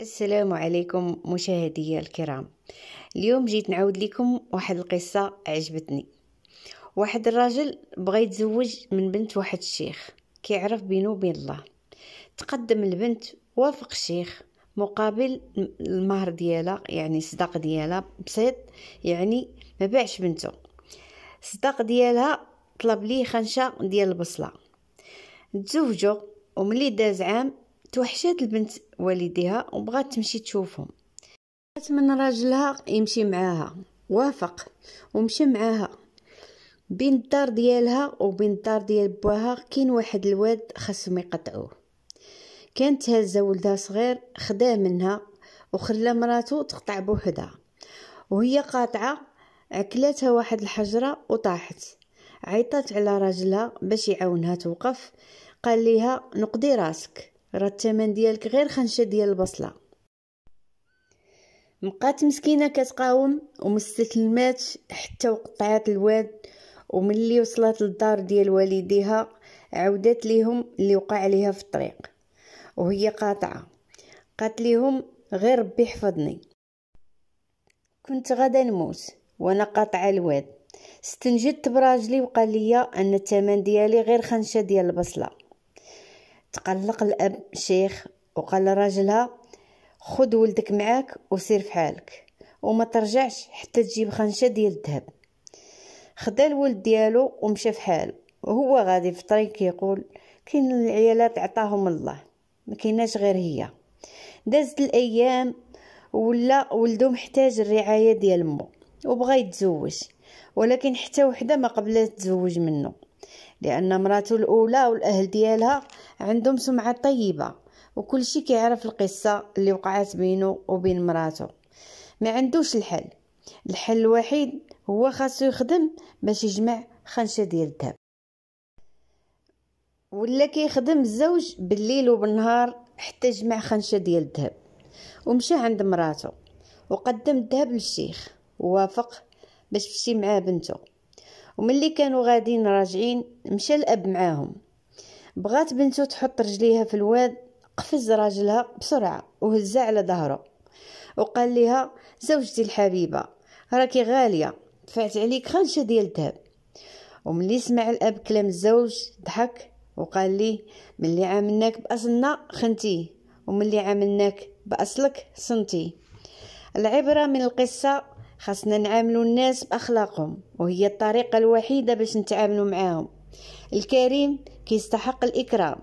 السلام عليكم مشاهدي الكرام اليوم جيت نعود لكم واحد القصة عجبتني واحد الرجل بغى يتزوج من بنت واحد الشيخ كيعرف بينه وبين الله تقدم البنت وافق الشيخ مقابل المهر ديالها يعني الصداق ديالها بسيط يعني ما باعش بنته الصداق ديالها طلب ليه خنشة ديال البصلة تزوجوا وملي داز عام توحشات البنت والديها وبغات تمشي تشوفهم بغات من راجلها يمشي معاها وافق ومشى معاها بين الدار ديالها وبين الدار ديال بواها كاين واحد الواد خاصهم يقطعوه كانت هازه ولدها صغير خداه منها وخلى مراتو تقطع بوحدها وهي قاطعه عكلاتها واحد الحجره وطاحت عيطات على راجلها باش يعاونها توقف قال ليها نقضي راسك راه الثمن ديالك غير خنشه ديال البصله بقات مسكينه كتقاوم ومستسلمات حتى وقطعات الواد وملي وصلت للدار ديال والديها عودت ليهم اللي وقع عليها في الطريق وهي قاطعه قالت ليهم غير ربي يحفظني كنت غدا نموت وانا قاطعه الواد استنجدت براجلي وقال لي ان الثمن ديالي غير خنشه ديال البصله تقلق الأب شيخ وقال لراجلها خد ولدك معاك وسير في حالك وما ترجعش حتى تجيب خنشة ديال الذهب خدا الولد ديالو ومشى في حال وهو غادي في طريق كيقول كاين العيالات عطاهم الله ما كيناش غير هي دازت الايام ولا ولدو محتاج الرعايه ديال مو وبغى يتزوج ولكن حتى وحده ما قبلت تزوج منه لأن مراته الأولى والأهل ديالها عندهم سمعة طيبة وكل شيء كيعرف القصة اللي وقعت بينه وبين مراته ما عندوش الحل الحل الوحيد هو خاصو يخدم باش يجمع خنشة ديال الذهب ولا كيخدم الزوج بالليل وبالنهار حتى جمع خنشة ديال الذهب ومشى عند مراته وقدم الذهب للشيخ ووافق باش تمشي معاه بنته وملي كانوا غادين راجعين مشى الاب معاهم بغات بنته تحط رجليها في الواد قفز راجلها بسرعه وهزها على ظهره وقال لها زوجتي الحبيبه راكي غاليه دفعت عليك خنشه ديال الذهب وملي سمع الاب كلام الزوج ضحك وقال لي ملي عاملناك باصلنا خنتيه وملي عاملناك باصلك صنتي العبره من القصه خاصنا نعاملوا الناس باخلاقهم وهي الطريقه الوحيده باش نتعاملوا معاهم الكريم كيستحق الاكرام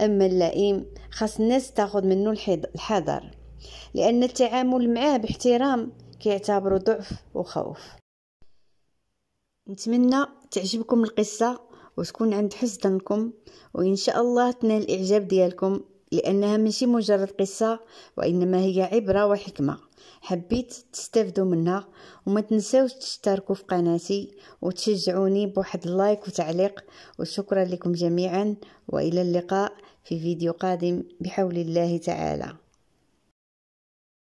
اما اللئيم خاص الناس تاخذ منه الحذر لان التعامل معاه باحترام كيعتبروا ضعف وخوف نتمنى تعجبكم القصه وتكون عند حسن ظنكم وان شاء الله تنال الاعجاب ديالكم لأنها ماشي مجرد قصة وإنما هي عبرة وحكمة حبيت تستفدوا منها وما تنساوش تشتركوا في قناتي وتشجعوني بواحد اللايك وتعليق وشكرا لكم جميعا وإلى اللقاء في فيديو قادم بحول الله تعالى